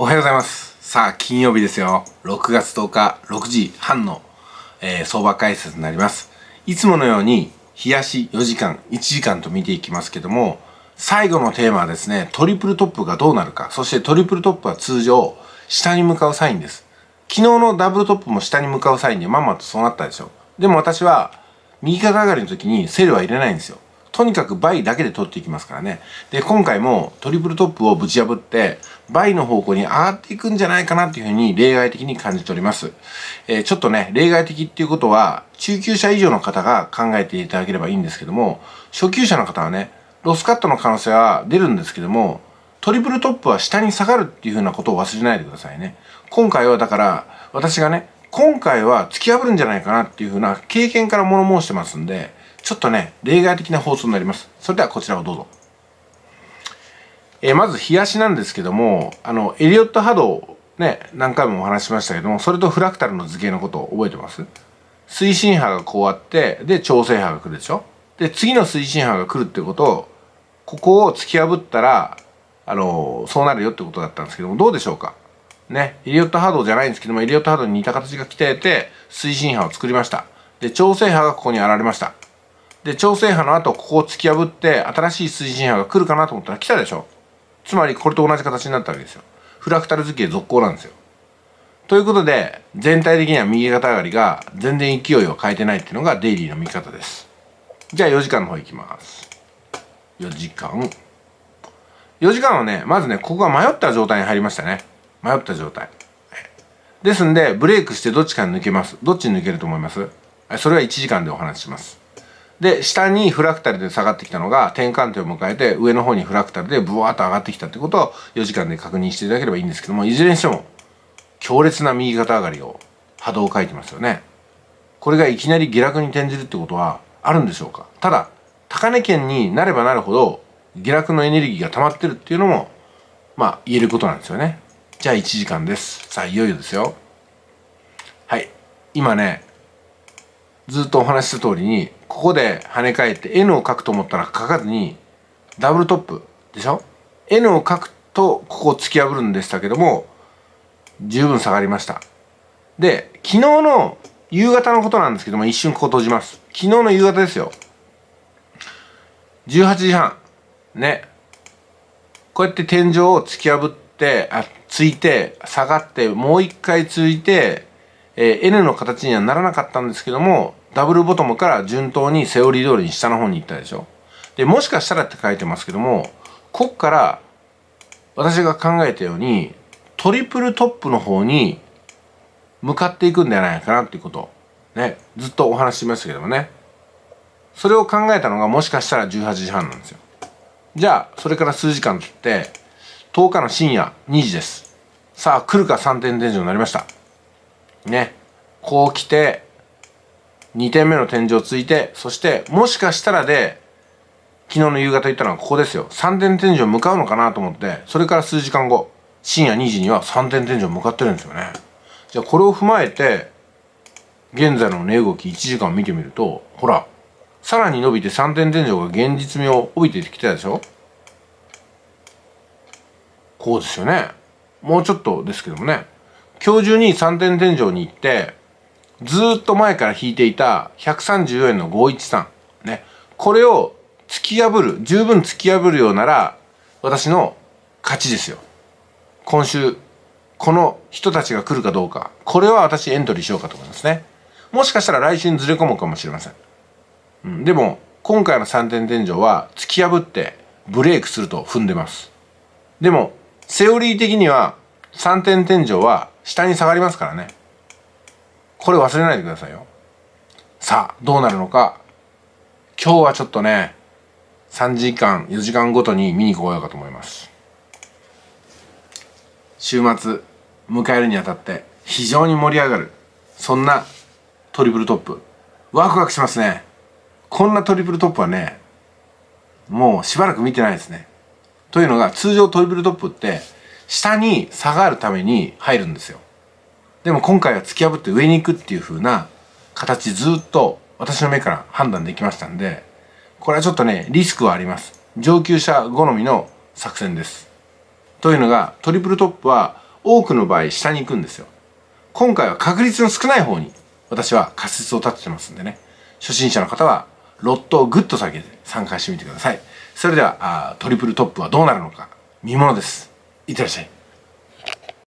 おはようございます。さあ、金曜日ですよ。6月10日6時半の、えー、相場解説になります。いつものように、冷やし4時間、1時間と見ていきますけども、最後のテーマはですね、トリプルトップがどうなるか。そしてトリプルトップは通常、下に向かうサインです。昨日のダブルトップも下に向かうサインでまんまとそうなったでしょ。でも私は、右肩上がりの時にセルは入れないんですよ。とにかく倍だけで取っていきますからね。で、今回もトリプルトップをぶち破って、倍の方向に上がっていくんじゃないかなっていうふうに例外的に感じております。えー、ちょっとね、例外的っていうことは、中級者以上の方が考えていただければいいんですけども、初級者の方はね、ロスカットの可能性は出るんですけども、トリプルトップは下に下がるっていうふうなことを忘れないでくださいね。今回はだから、私がね、今回は突き破るんじゃないかなっていうふうな経験から物申してますんで、ちょっとね、例外的な放送になります。それではこちらをどうぞ。えー、まず、冷やしなんですけども、あの、エリオット波動、ね、何回もお話しましたけども、それとフラクタルの図形のことを覚えてます推進波がこうあって、で、調整波が来るでしょで、次の推進波が来るってことを、ここを突き破ったら、あの、そうなるよってことだったんですけども、どうでしょうかね、エリオット波動じゃないんですけども、エリオット波動に似た形が鍛えて、推進波を作りました。で、調整波がここに現れました。で調整波の後ここを突き破って新しい推進波が来るかなと思ったら来たでしょつまりこれと同じ形になったわけですよフラクタル図形続行なんですよということで全体的には右肩上がりが全然勢いを変えてないっていうのがデイリーの見方ですじゃあ4時間の方いきます4時間4時間はねまずねここが迷った状態に入りましたね迷った状態ですんでブレイクしてどっちかに抜けますどっちに抜けると思いますそれは1時間でお話ししますで下にフラクタルで下がってきたのが転換点を迎えて上の方にフラクタルでブワーッと上がってきたってことを4時間で確認していただければいいんですけどもいずれにしても強烈な右肩上がりを波動を書いてますよねこれがいきなり下落に転じるってことはあるんでしょうかただ高値圏になればなるほど下落のエネルギーが溜まってるっていうのもまあ言えることなんですよねじゃあ1時間ですさあいよいよですよはい今ねずっとお話しした通りにここで跳ね返って N を書くと思ったら書かずにダブルトップでしょ ?N を書くとここを突き破るんでしたけども十分下がりましたで昨日の夕方のことなんですけども一瞬ここ閉じます昨日の夕方ですよ18時半ねこうやって天井を突き破ってあついて下がってもう一回ついて、えー、N の形にはならなかったんですけどもダブルボトムから順当にセオリー通りに下の方に行ったでしょ。で、もしかしたらって書いてますけども、こっから私が考えたように、トリプルトップの方に向かっていくんじゃないかなっていうこと。ね。ずっとお話ししましたけどもね。それを考えたのがもしかしたら18時半なんですよ。じゃあ、それから数時間経って、10日の深夜2時です。さあ、来るか3点天井になりました。ね。こう来て、2点目の天井をついて、そしてもしかしたらで、昨日の夕方行ったのはここですよ。3点天井向かうのかなと思って、それから数時間後、深夜2時には3点天井向かってるんですよね。じゃあこれを踏まえて、現在の値動き1時間見てみると、ほら、さらに伸びて3点天井が現実味を帯びてきたでしょこうですよね。もうちょっとですけどもね。今日中に3点天井に行って、ずっと前から引いていた134円の513。ね。これを突き破る、十分突き破るようなら、私の勝ちですよ。今週、この人たちが来るかどうか。これは私エントリーしようかと思いますね。もしかしたら来週にずれ込むかもしれません。うん、でも、今回の3点天井は突き破ってブレイクすると踏んでます。でも、セオリー的には3点天井は下に下がりますからね。これ忘れないでくださいよさあどうなるのか今日はちょっとね3時間4時間ごとに見に行こうかと思います週末迎えるにあたって非常に盛り上がるそんなトリプルトップワクワクしますねこんなトリプルトップはねもうしばらく見てないですねというのが通常トリプルトップって下に下がるために入るんですよでも今回は突き破って上に行くっていう風な形ずっと私の目から判断できましたんで、これはちょっとね、リスクはあります。上級者好みの作戦です。というのが、トリプルトップは多くの場合下に行くんですよ。今回は確率の少ない方に私は仮説を立ててますんでね。初心者の方はロットをグッと下げて参加してみてください。それでは、トリプルトップはどうなるのか、見ものです。いってらっしゃい。